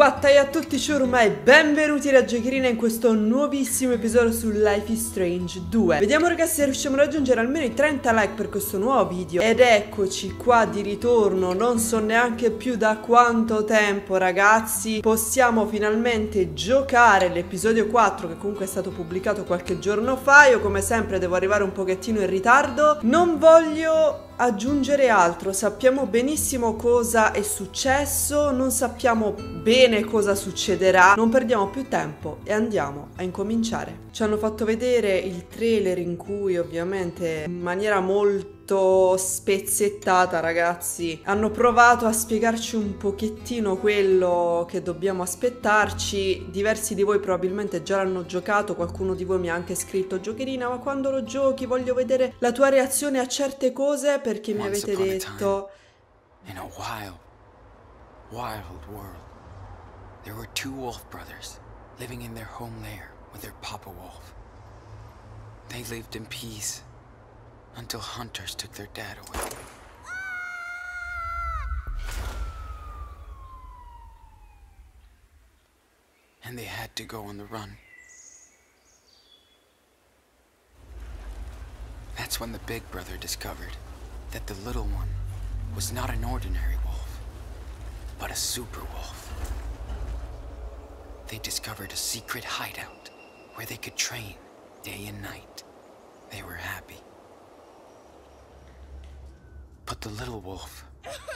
Wattai a tutti ciurma e benvenuti da Giocherina in questo nuovissimo episodio su Life is Strange 2 Vediamo ragazzi se riusciamo a raggiungere almeno i 30 like per questo nuovo video Ed eccoci qua di ritorno, non so neanche più da quanto tempo ragazzi Possiamo finalmente giocare l'episodio 4 che comunque è stato pubblicato qualche giorno fa Io come sempre devo arrivare un pochettino in ritardo Non voglio aggiungere altro, sappiamo benissimo cosa è successo, non sappiamo bene cosa succederà, non perdiamo più tempo e andiamo a incominciare. Ci hanno fatto vedere il trailer in cui ovviamente in maniera molto molto spezzettata, ragazzi. Hanno provato a spiegarci un pochettino quello che dobbiamo aspettarci. Diversi di voi probabilmente già l'hanno giocato, qualcuno di voi mi ha anche scritto "Giocherina, ma quando lo giochi voglio vedere la tua reazione a certe cose" perché mi avete detto In a wild, wild world, there were two wolf brothers living in their home lair with their papa wolf. They lived in peace until hunters took their dad away. And they had to go on the run. That's when the big brother discovered that the little one was not an ordinary wolf, but a super wolf. They discovered a secret hideout where they could train day and night. They were happy. But the little wolf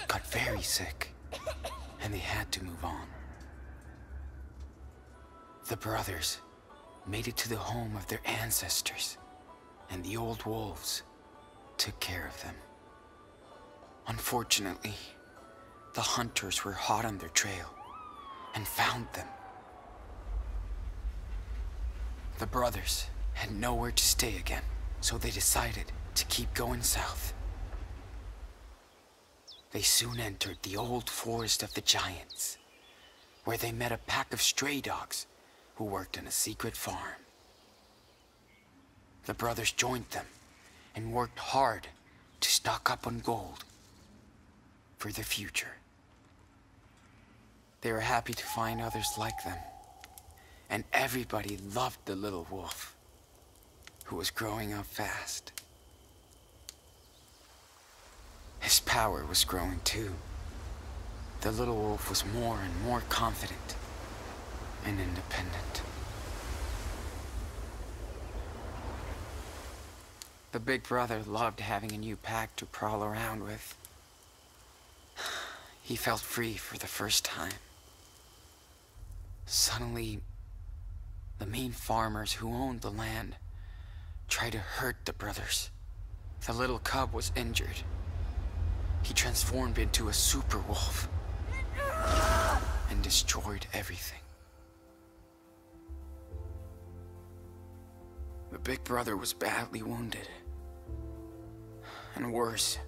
got very sick, and they had to move on. The brothers made it to the home of their ancestors, and the old wolves took care of them. Unfortunately, the hunters were hot on their trail and found them. The brothers had nowhere to stay again, so they decided to keep going south. They soon entered the old forest of the giants, where they met a pack of stray dogs who worked on a secret farm. The brothers joined them and worked hard to stock up on gold for the future. They were happy to find others like them, and everybody loved the little wolf, who was growing up fast. His power was growing too. The little wolf was more and more confident and independent. The big brother loved having a new pack to prowl around with. He felt free for the first time. Suddenly, the mean farmers who owned the land tried to hurt the brothers. The little cub was injured. He transformed into a super wolf and destroyed everything. The big brother was badly wounded. And worse,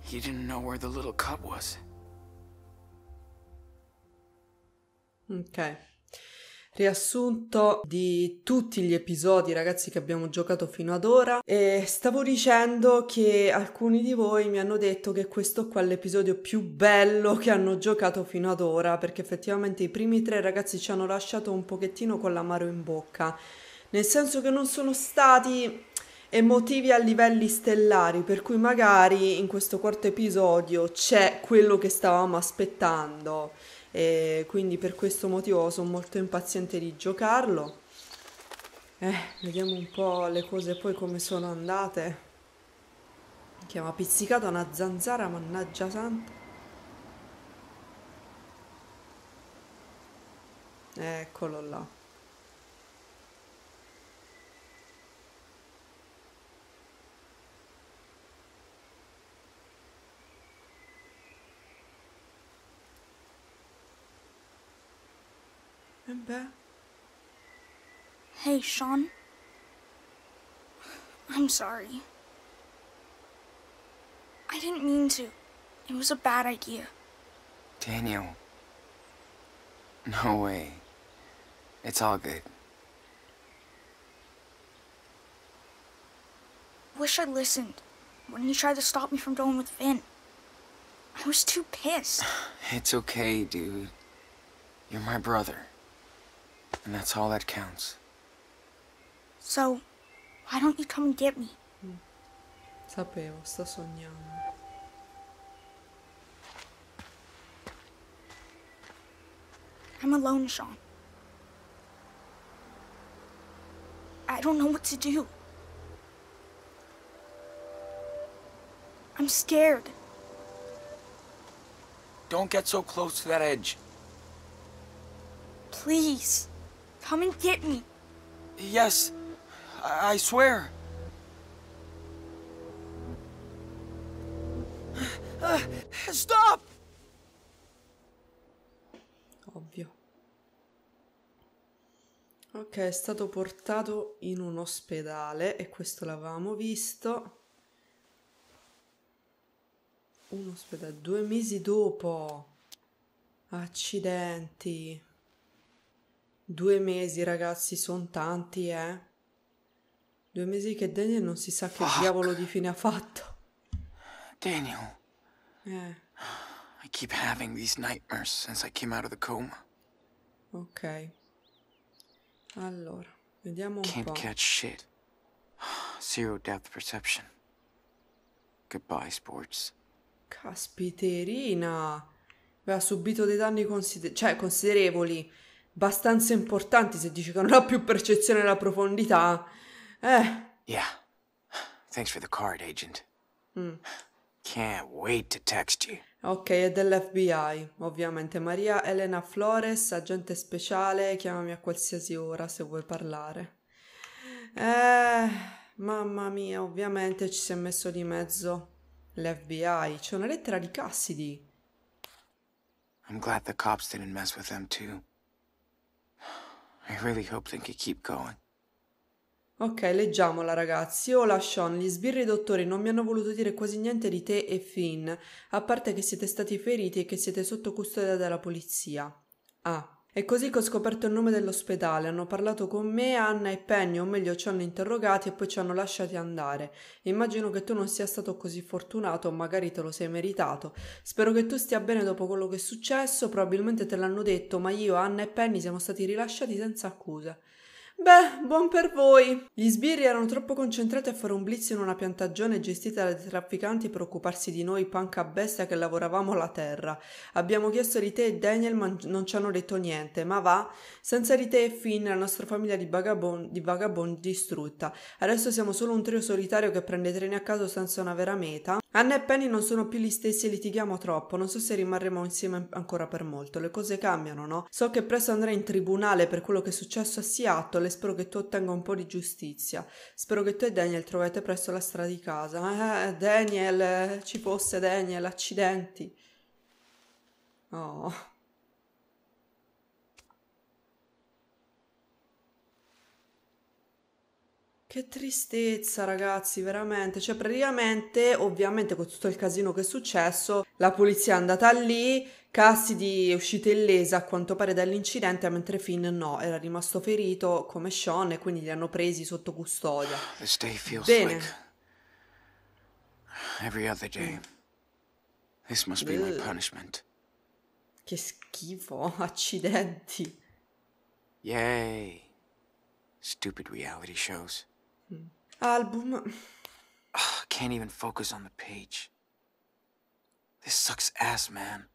he didn't know where the little cub was. Okay. riassunto di tutti gli episodi ragazzi che abbiamo giocato fino ad ora e stavo dicendo che alcuni di voi mi hanno detto che questo qua è l'episodio più bello che hanno giocato fino ad ora perché effettivamente i primi tre ragazzi ci hanno lasciato un pochettino con l'amaro in bocca nel senso che non sono stati emotivi a livelli stellari, per cui magari in questo quarto episodio c'è quello che stavamo aspettando e quindi per questo motivo sono molto impaziente di giocarlo. Eh, vediamo un po' le cose poi come sono andate. Che mi ha pizzicato una zanzara, mannaggia santa. Eccolo là. Remember? Hey, Sean. I'm sorry. I didn't mean to. It was a bad idea. Daniel. No way. It's all good. Wish I listened when you tried to stop me from going with Finn. I was too pissed. It's okay, dude. You're my brother. And that's all that counts. So, why don't you come and get me? Sapevo, sto sognando. I'm alone, Sean. I don't know what to do. I'm scared. Don't get so close to that edge. Please. Come and get me. Yes, I, I swear. Uh, stop! Ovvio. Ok, è stato portato in un ospedale e questo l'avevamo visto. Un ospedale, due mesi dopo. Accidenti. Due mesi, ragazzi, sono tanti, eh. Due mesi che Daniel non si sa che Fuck. diavolo di fine ha fatto. Daniel. Eh. I keep having these nightmares since I came out of the coma. Ok. Allora, vediamo un Can't po'. catch shit. Zero depth perception. Goodbye, sports. Caspiterina. Aveva subito dei danni consider- cioè, considerevoli abbastanza importanti se dici che non ha più percezione della profondità. Eh. Yeah. Thanks for the card, agent. Mm. Can't wait to text you. Ok, è dell'FBI, ovviamente. Maria Elena Flores, agente speciale, chiamami a qualsiasi ora se vuoi parlare. Eh, mamma mia, ovviamente ci si è messo di mezzo l'FBI. C'è una lettera di Cassidy. I'm glad the cops didn't mess with them too really ok, leggiamola ragazzi. Hola Sean, gli sbirri dottori non mi hanno voluto dire quasi niente di te e Finn, a parte che siete stati feriti e che siete sotto custodia della polizia. Ah, è così che ho scoperto il nome dell'ospedale, hanno parlato con me, Anna e Penny, o meglio ci hanno interrogati e poi ci hanno lasciati andare. Immagino che tu non sia stato così fortunato, o magari te lo sei meritato. Spero che tu stia bene dopo quello che è successo, probabilmente te l'hanno detto, ma io, Anna e Penny siamo stati rilasciati senza accusa. Beh, buon per voi. Gli sbirri erano troppo concentrati a fare un blitz in una piantagione gestita dai trafficanti per occuparsi di noi, panca bestia che lavoravamo la terra. Abbiamo chiesto di te e Daniel, ma non ci hanno detto niente. Ma va, senza di te e Finn, la nostra famiglia di vagabond, di vagabond distrutta. Adesso siamo solo un trio solitario che prende treni a caso senza una vera meta. Anna e Penny non sono più gli stessi e litighiamo troppo. Non so se rimarremo insieme ancora per molto. Le cose cambiano, no? So che presto andrei in tribunale per quello che è successo a Seattle spero che tu ottenga un po' di giustizia. Spero che tu e Daniel trovate presto la strada di casa. Eh, Daniel, ci fosse Daniel, accidenti. Oh. Che tristezza, ragazzi, veramente. Cioè, praticamente, ovviamente, con tutto il casino che è successo, la polizia è andata lì, Cassidy è uscita illesa a quanto pare dall'incidente, mentre Finn no, era rimasto ferito come Sean e quindi li hanno presi sotto custodia. Bene. every other day. Mm. This must be my punishment. Che schifo, accidenti. Yay. Stupid reality shows. Mm. Album. Oh, can't even focus on the page. This sucks ass, man.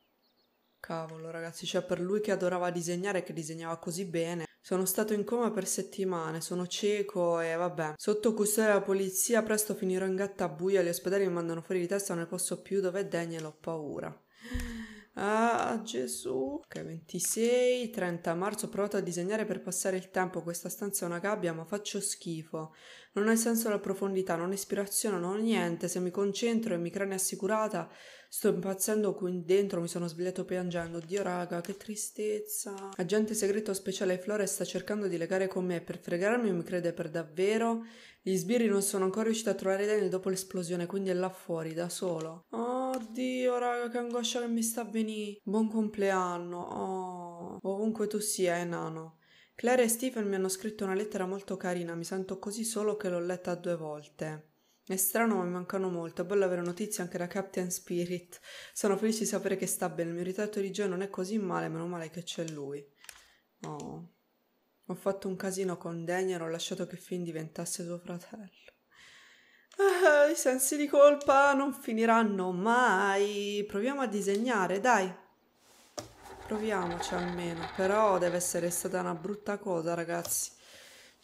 Cavolo, ragazzi, cioè per lui che adorava disegnare e che disegnava così bene. Sono stato in coma per settimane, sono cieco e vabbè. Sotto custodia della polizia, presto finirò in gatta buia, gli ospedali mi mandano fuori di testa, non ne posso più, dove degne ho paura. Ah, Gesù. Ok, 26, 30 marzo. Ho provato a disegnare per passare il tempo. Questa stanza è una gabbia, ma faccio schifo. Non ha senso la profondità, non ho ispirazione, non ho niente. Se mi concentro e mi crane assicurata, Sto impazzendo qui dentro, mi sono svegliato piangendo. Dio raga, che tristezza. Agente segreto speciale Flores sta cercando di legare con me per fregarmi o mi crede per davvero? Gli sbirri non sono ancora riusciti a trovare Daniel dopo l'esplosione, quindi è là fuori, da solo. Oddio, raga, che angoscia che mi sta venendo. Buon compleanno. Oh, ovunque tu sia, eh, nano. Claire e Stephen mi hanno scritto una lettera molto carina, mi sento così solo che l'ho letta due volte. È strano, ma mi mancano molto. bello avere notizie anche da Captain Spirit. Sono felice di sapere che sta bene. Il mio ritratto di Joe non è così male, meno male che c'è lui. Oh. Ho fatto un casino con Daniel, ho lasciato che Finn diventasse suo fratello. Ah, I sensi di colpa non finiranno mai. Proviamo a disegnare, dai. Proviamoci almeno. Però deve essere stata una brutta cosa, ragazzi.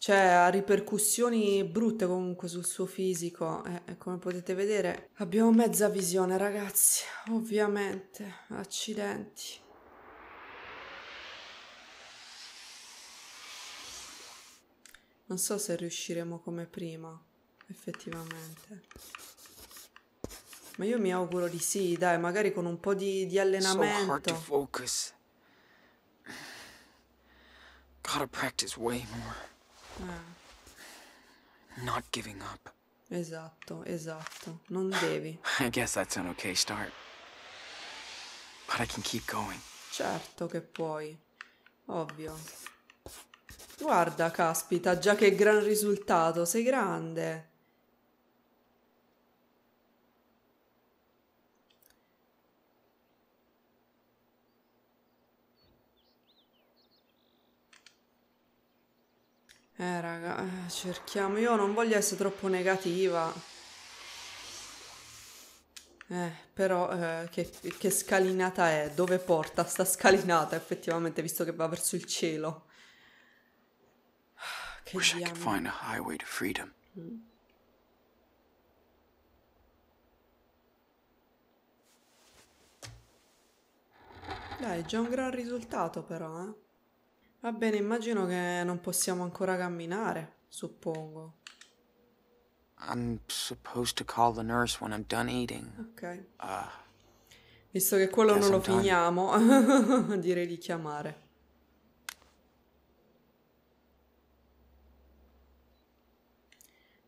Cioè, ha ripercussioni brutte comunque sul suo fisico. Eh, come potete vedere, abbiamo mezza visione, ragazzi. Ovviamente, accidenti. Non so se riusciremo come prima, effettivamente. Ma io mi auguro di sì, dai, magari con un po' di, di allenamento. So Gotta practice way more. Eh. Not giving up. Esatto, esatto. Non devi. I guess that's an okay start. But I can keep going. Certo che puoi. Ovvio. Guarda, caspita, già che gran risultato, sei grande. Eh raga, eh, cerchiamo. Io non voglio essere troppo negativa. Eh, però eh, che, che, scalinata è? Dove porta sta scalinata effettivamente, visto che va verso il cielo? Ah, che Wish diamo. I could find a highway to freedom. Mm. Dai, è già un gran risultato però, eh. Va bene, immagino che non possiamo ancora camminare, suppongo. I'm supposed to call the nurse when I'm done eating. Ok. Uh, Visto che quello non lo I'm finiamo, direi di chiamare.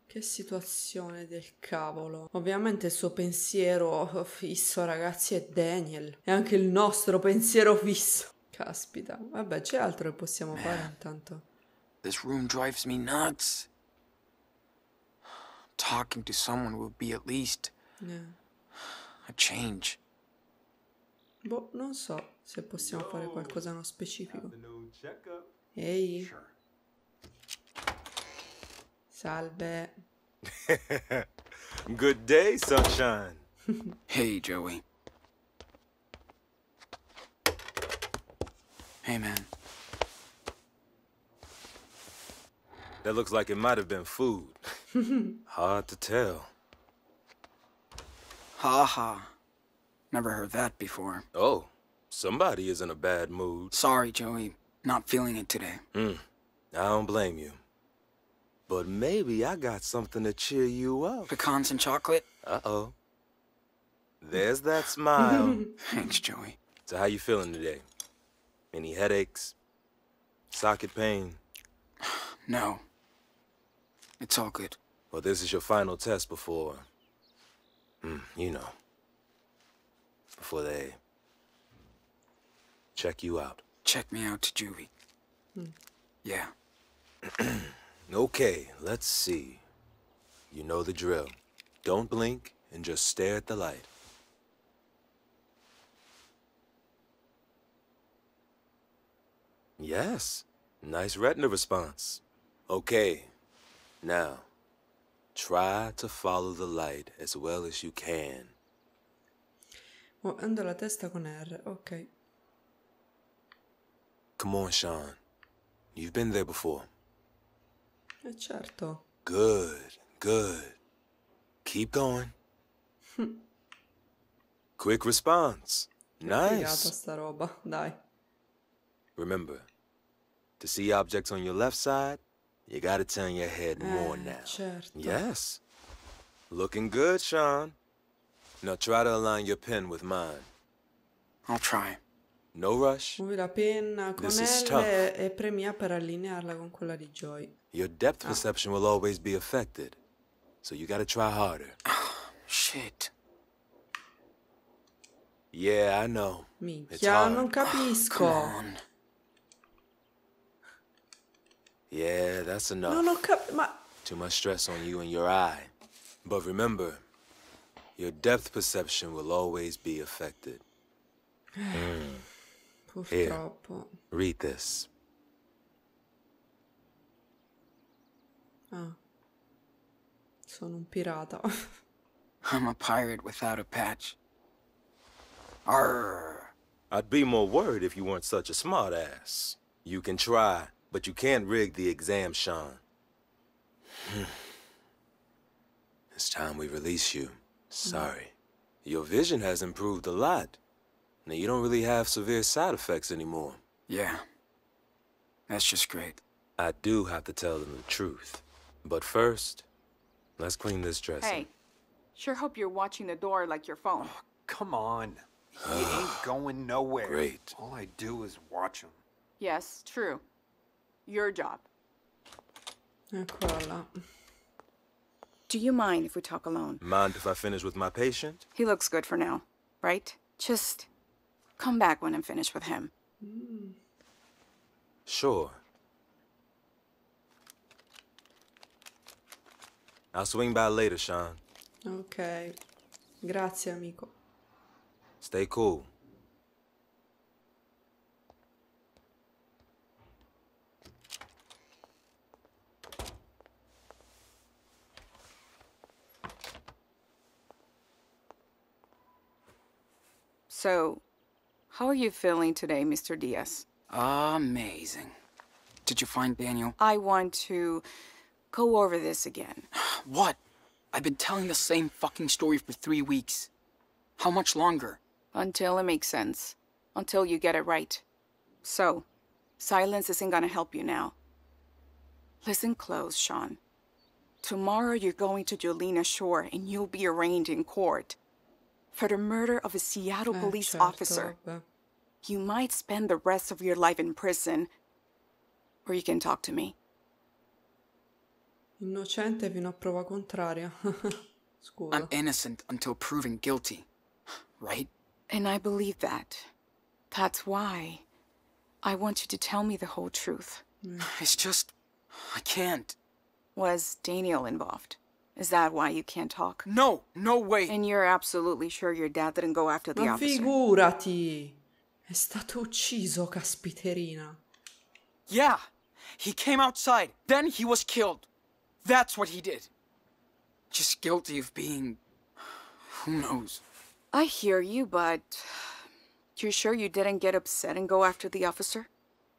Che situazione del cavolo. Ovviamente il suo pensiero fisso, ragazzi, è Daniel. E anche il nostro pensiero fisso. Caspita, vabbè, c'è altro che possiamo fare intanto. This room drives me nuts. Talking to someone will be at least yeah. a change. Boh, non so se possiamo no. fare qualcosa nello specifico. Ehi. Sure. Salve. Good day, sunshine. hey, Joey. Amen. That looks like it might have been food. Hard to tell. Ha ha. Never heard that before. Oh, somebody is in a bad mood. Sorry, Joey. Not feeling it today. Hmm. I don't blame you. But maybe I got something to cheer you up. Pecans and chocolate? Uh-oh. There's that smile. Thanks, Joey. So how you feeling today? Any headaches? Socket pain? No. It's all good. Well, this is your final test before... Mm, you know. Before they... check you out. Check me out to juvie. Mm. Yeah. okay, let's see. You know the drill. Don't blink and just stare at the light. Yes. Nice retina response. Okay. Now, try to follow the light as well as you can. Muovendo la testa con R, ok. Come on, Sean. You've been there before. E eh, certo. Good, good. Keep going. Quick response. Nice. sta roba, dai. Remember, to see objects on your left side, you gotta turn your head more ah, now. Certo. Yes. Looking good, Sean. Now try to align your pen with mine. I'll try. No rush. la penna con this is L e premia per allinearla con quella di Joy. Your depth ah. perception will always be affected. So you gotta try harder. Ah, shit. Yeah, I know. Minchia, non capisco. Yeah, that's enough. No, no, my... Too much stress on you and your eye. But remember, your depth perception will always be affected. mm. Here, read this. Ah. Sono un pirata. I'm a pirate without a patch. Arr. I'd be more worried if you weren't such a smartass. You can try but you can not rig the exam, Sean. Hmm. it's time we release you. Mm-hmm. Sorry. Your vision has improved a lot. Now, you don't really have severe side effects anymore. Yeah. That's just great. I do have to tell them the truth. But first, let's clean this dressing. Hey, sure hope you're watching the door like your phone. Oh, come on. He ain't going nowhere. Great. All I do is watch him. Yes, true your job. Eccola. Do you mind if we talk alone? Mind if I finish with my patient? He looks good for now, right? Just come back when I'm finished with him. Mm. Sure. I'll swing by later, Sean. Okay. Grazie, amico. Stay cool. So, how are you feeling today, Mr. Diaz? Amazing. Did you find Daniel? I want to go over this again. What? I've been telling the same fucking story for three weeks. How much longer? Until it makes sense. Until you get it right. So, silence isn't gonna help you now. Listen close, Sean. Tomorrow you're going to Jolina Shore and you'll be arraigned in court for the murder of a Seattle police officer. You might spend the rest of your life in prison, or you can talk to me. Innocente fino a prova contraria. I'm innocent until proven guilty, right? And I believe that. That's why I want you to tell me the whole truth. It's just... I can't. Was Daniel involved? Is that why you can't talk? No, no way. And you're absolutely sure your dad didn't go after the Ma officer? figurati! È stato ucciso, caspiterina. Yeah, he came outside, then he was killed. That's what he did. Just guilty of being... who knows. I hear you, but... You're sure you didn't get upset and go after the officer?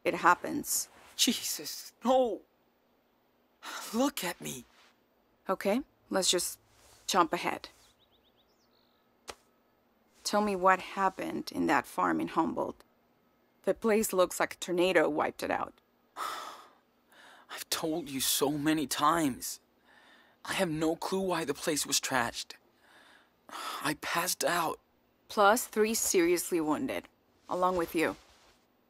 It happens. Jesus, no! Look at me. Okay, let's just jump ahead. Tell me what happened in that farm in Humboldt. The place looks like a tornado wiped it out. I've told you so many times. I have no clue why the place was trashed. I passed out. Plus three seriously wounded, along with you.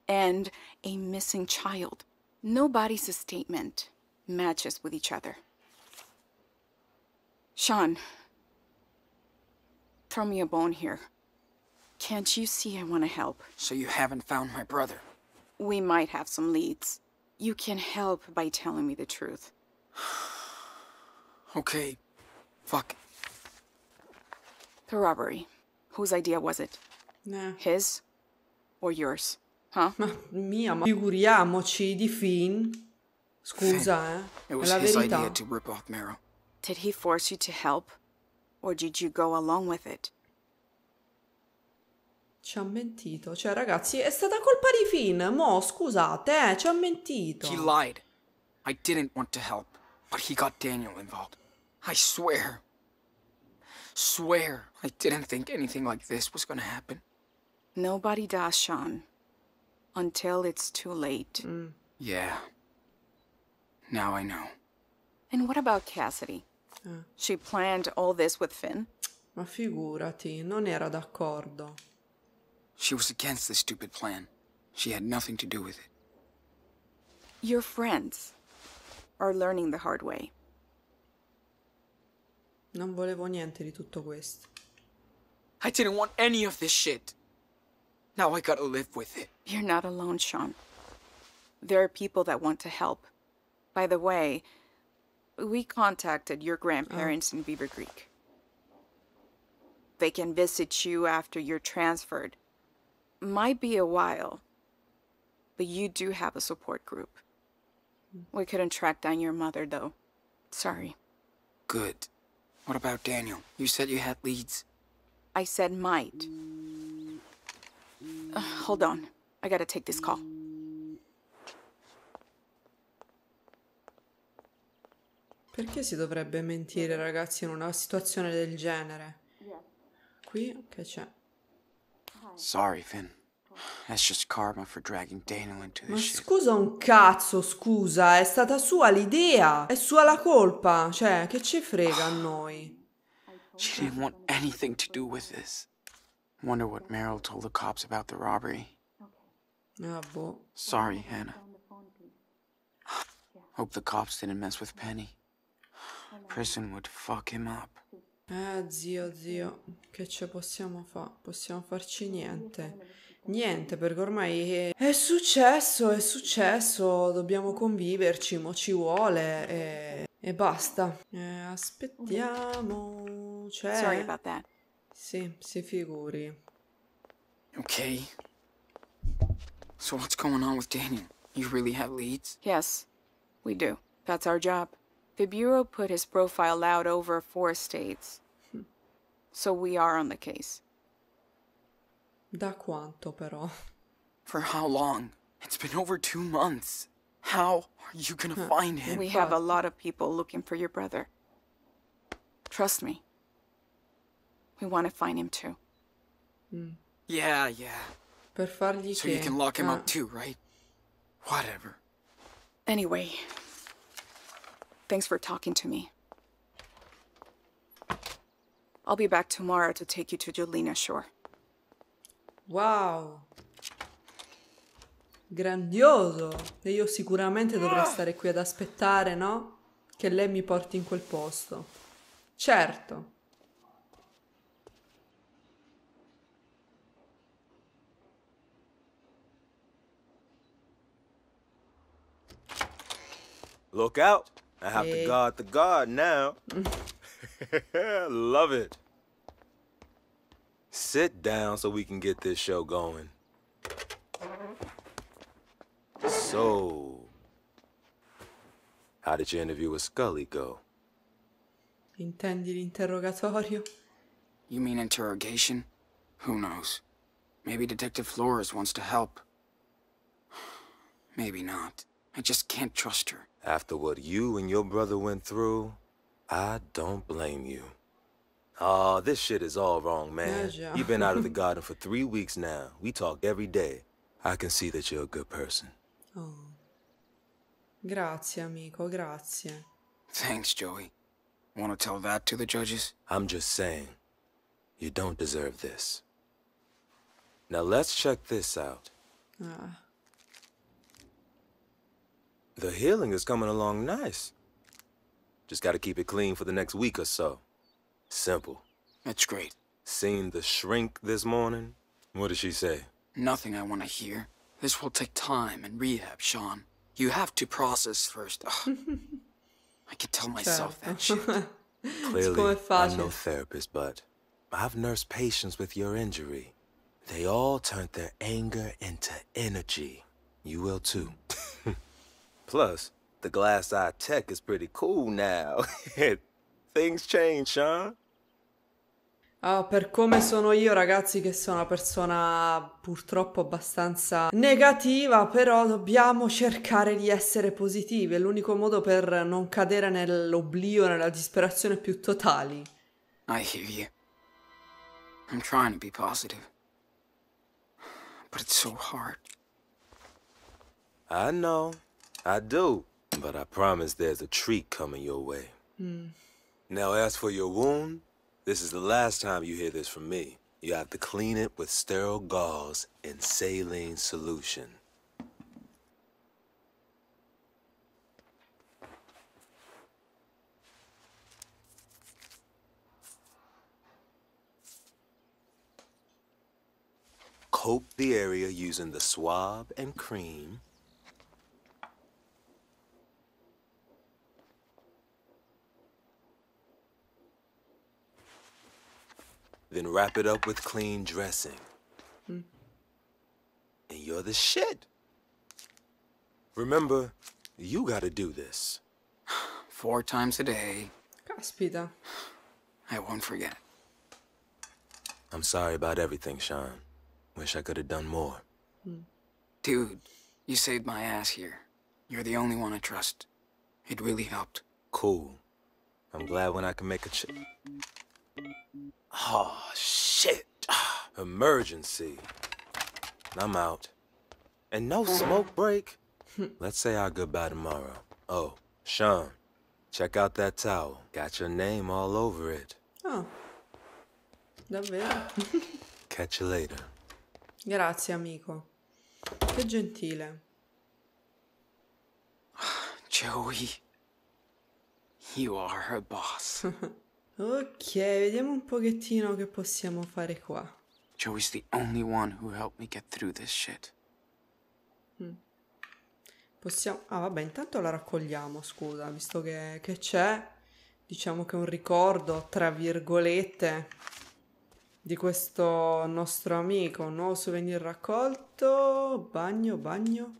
And a missing child. Nobody's statement matches with each other. Sean, throw me a bone here. Can't you see I want to help? So you haven't found my brother? We might have some leads. You can help by telling me the truth. okay. Fuck. The robbery. Whose idea was it? Nah. His? Or yours? Huh? Ma mia, ma figuriamoci di Finn. Scusa, Finn. eh. It was his verità. idea to rip off Mero. Did he force you to help, or did you go along with it? Ci ha mentito, cioè ragazzi, è stata colpa di Finn, mo scusate, eh, ci ha mentito. He lied. I didn't want to help, but he got Daniel involved. I swear. Swear I didn't think anything like this was gonna happen. Nobody does, Sean. Until it's too late. Mm. Yeah. Now I know. And what about Cassidy? Eh. She planned all this with Finn? Ma figurati, non era d'accordo. She was against the stupid plan. She had nothing to do with it. Your friends are learning the hard way. Non volevo niente di tutto questo. I didn't want any of this shit. Now I gotta live with it. You're not alone, Sean. There are people that want to help. By the way, we contacted your oh. grandparents oh. in Beaver Creek. They can visit you after you're transferred. Might be a while, but you do have a support group. We couldn't track down your mother, though. Sorry. Good. What about Daniel? You said you had leads. I said might. Uh, hold on. I gotta take this call. Perché si dovrebbe mentire, ragazzi, in una situazione del genere? Qui che c'è? Sorry, Finn. That's just karma for dragging Daniel into this Ma shit. scusa un cazzo, scusa, è stata sua l'idea, è sua la colpa, cioè che ci frega a noi. She didn't want anything to do with this. Wonder what Meryl told the cops about the robbery. Ah, boh. Sorry, Hannah. Hope the cops didn't mess with Penny. Prison would fuck him up. Eh zio, zio, che ci possiamo fare? Possiamo farci niente. Niente, perché ormai è, è successo, è successo, dobbiamo conviverci, mo ci vuole e, e basta. Eh, aspettiamo, cioè... Sorry about that. Sì, si figuri. Ok. So what's going on with Daniel? You really have leads? Yes, we do. That's our job. The Bureau put his profile out over four states. So we are on the case. Da quanto, però? For how long? It's been over two months. How are you gonna find him? We have a lot of people looking for your brother. Trust me. We want to find him too. Mm. Yeah, yeah. Per fargli so che... you can lock him ah. up too, right? Whatever. Anyway, Thanks for talking to me. I'll be back tomorrow to take you to Jolina Shore. Wow! Grandioso! E io sicuramente dovrò ah! stare qui ad aspettare, no? Che lei mi porti in quel posto. Certo! Look out! I have hey. to guard the guard now. Love it. Sit down so we can get this show going. So, how did your interview with Scully go? Intendi l'interrogatorio? You mean interrogation? Who knows? Maybe Detective Flores wants to help. Maybe not. I just can't trust her. After what you and your brother went through, I don't blame you. oh, this shit is all wrong, man. You've been out of the garden for three weeks now. We talk every day. I can see that you're a good person. Oh. Grazie, amico, grazie. Thanks, Joey. Want to tell that to the judges? I'm just saying, you don't deserve this. Now let's check this out. Ah. The healing is coming along nice. Just gotta keep it clean for the next week or so. Simple. That's great. Seen the shrink this morning? What did she say? Nothing I want to hear. This will take time and rehab, Sean. You have to process first. I could tell myself that shit. Clearly, I'm no therapist, but I've nursed patients with your injury. They all turned their anger into energy. You will too. Plus, the glass eye tech is pretty cool now. Things change, Sean. Oh, ah, per come sono io, ragazzi, che sono una persona purtroppo abbastanza negativa, però dobbiamo cercare di essere positivi. È l'unico modo per non cadere nell'oblio, nella disperazione più totali. I hear you. I'm trying to be positive. But it's so hard. I know. I do, but I promise there's a treat coming your way. Mm. Now, as for your wound, this is the last time you hear this from me. You have to clean it with sterile gauze and saline solution. Coat the area using the swab and cream Then wrap it up with clean dressing. Mm. And you're the shit. Remember, you gotta do this. Four times a day. Caspita. I won't forget. I'm sorry about everything, Sean. Wish I could have done more. Mm. Dude, you saved my ass here. You're the only one I trust. It really helped. Cool. I'm glad when I can make a ch- Oh, shit. Emergency. I'm out. And no smoke break. Let's say our goodbye tomorrow. Oh, Sean, check out that towel. Got your name all over it. Oh. Davvero? Catch you later. Grazie, amico. Che gentile. Joey, you are her boss. Ok, vediamo un pochettino che possiamo fare qua. Joe the only one who helped me get through this shit. Mm. Possiamo... Ah vabbè, intanto la raccogliamo, scusa, visto che, che c'è. Diciamo che è un ricordo, tra virgolette, di questo nostro amico. Un nuovo souvenir raccolto. Bagno, bagno.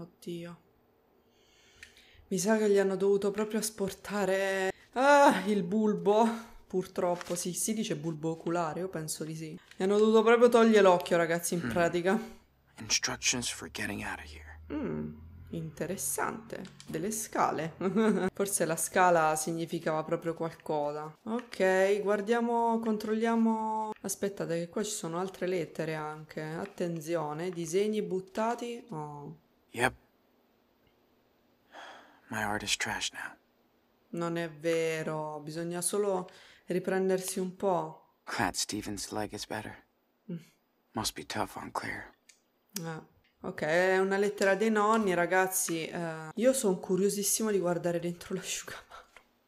Oddio. Mi sa che gli hanno dovuto proprio asportare... Ah, il bulbo. Purtroppo, sì, si dice bulbo oculare, io penso di sì. Gli hanno dovuto proprio togliere l'occhio, ragazzi, in mm. pratica. Instructions for getting out of here. Mm, interessante. Delle scale. Forse la scala significava proprio qualcosa. Ok, guardiamo, controlliamo... Aspettate che qua ci sono altre lettere anche. Attenzione, disegni buttati... Oh... Yep. My art is trash now. Non è vero, bisogna solo riprendersi un po'. Glad Steven's leg is better. Mm. Must be tough on Claire. Ah. Ok, è una lettera dei nonni, ragazzi. Uh, io sono curiosissimo di guardare dentro l'asciugamano.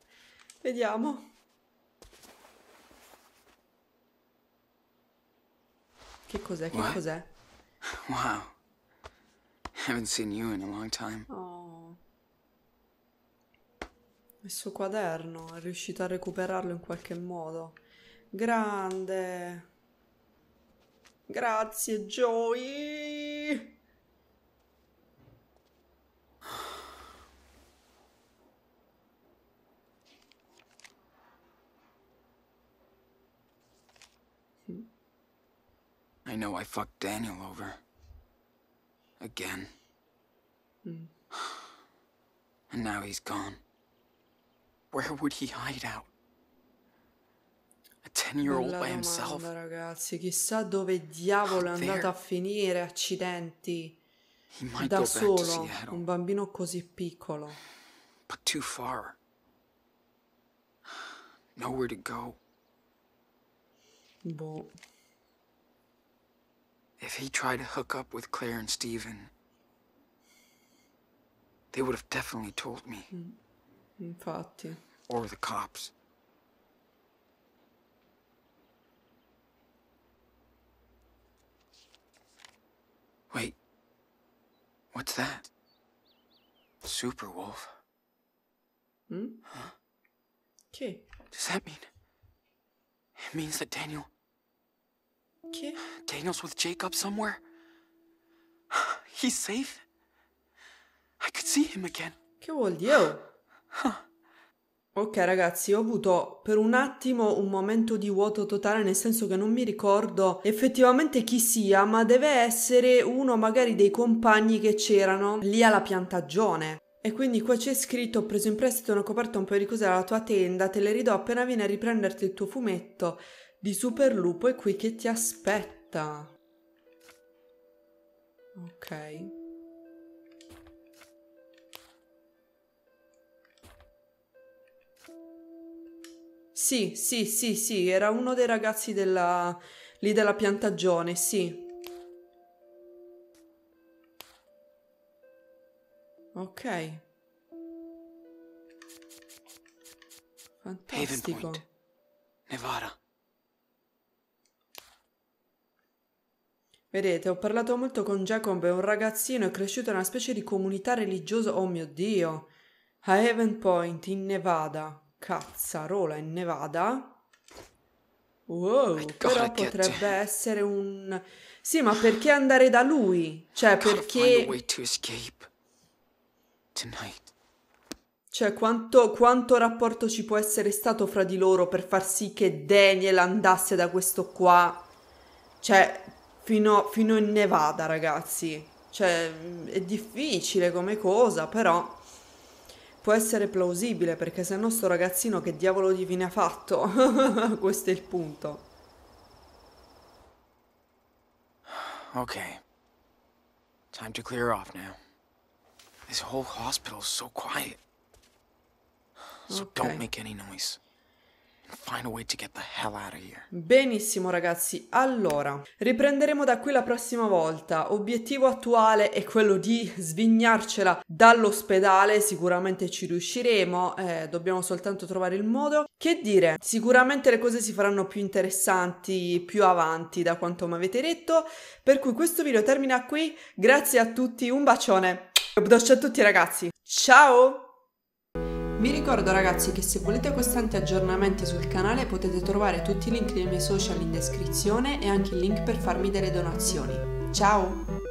Vediamo. Che cos'è? Che What? cos'è? Wow. Haven't seen you in a long time. Oh. Il suo quaderno, è riuscito a recuperarlo in qualche modo. Grande. Grazie, Joey. I know I fucked Daniel over. Again. Mm. And now he's gone. Where would he hide out? A 10-year-old by himself? ragazzi, chissà dove diavolo è andato a finire, accidenti. Da solo, un bambino così piccolo. But too far. Nowhere to go. Boh. If he tried to hook up with Claire and Steven, they would have definitely told me. Mm. Infatti. Mm, or the cops. Wait. What's that? Super wolf. Hmm? Huh? Okay. Does that mean... It means that Daniel... Kid? Daniel's with Jacob somewhere. He's safe. I could see him again. Che vuol dire? Oh. Ok ragazzi, ho avuto per un attimo un momento di vuoto totale, nel senso che non mi ricordo effettivamente chi sia, ma deve essere uno magari dei compagni che c'erano lì alla piantagione. E quindi qua c'è scritto: Ho preso in prestito una coperta, un paio di cose dalla tua tenda, te le ridò appena vieni a riprenderti il tuo fumetto di Super Lupo è qui che ti aspetta. Ok. Sì, sì, sì, sì, era uno dei ragazzi della... lì della piantagione, sì. Ok. Fantastico. Nevada. Vedete, ho parlato molto con Jacob, è un ragazzino, è cresciuto in una specie di comunità religiosa, oh mio Dio, a Haven Point, in Nevada. Cazzarola, in Nevada? Wow, oh però potrebbe essere un... Sì, ma perché andare da lui? Cioè, perché... Cioè, quanto, quanto, rapporto ci può essere stato fra di loro per far sì che Daniel andasse da questo qua? Cioè, fino, fino in Nevada, ragazzi. Cioè, è difficile come cosa, però può essere plausibile perché se no sto ragazzino che diavolo di fine ha fatto? Questo è il punto. Ok. Time to clear off now. This whole hospital is so quiet. So okay. don't make any noise way to get the hell out of here. Benissimo ragazzi, allora riprenderemo da qui la prossima volta. Obiettivo attuale è quello di svignarcela dall'ospedale, sicuramente ci riusciremo, eh, dobbiamo soltanto trovare il modo. Che dire, sicuramente le cose si faranno più interessanti più avanti da quanto mi avete detto, per cui questo video termina qui, grazie a tutti, un bacione. Ciao a tutti ragazzi, ciao! Vi ricordo ragazzi che se volete costanti aggiornamenti sul canale potete trovare tutti i link dei miei social in descrizione e anche il link per farmi delle donazioni. Ciao!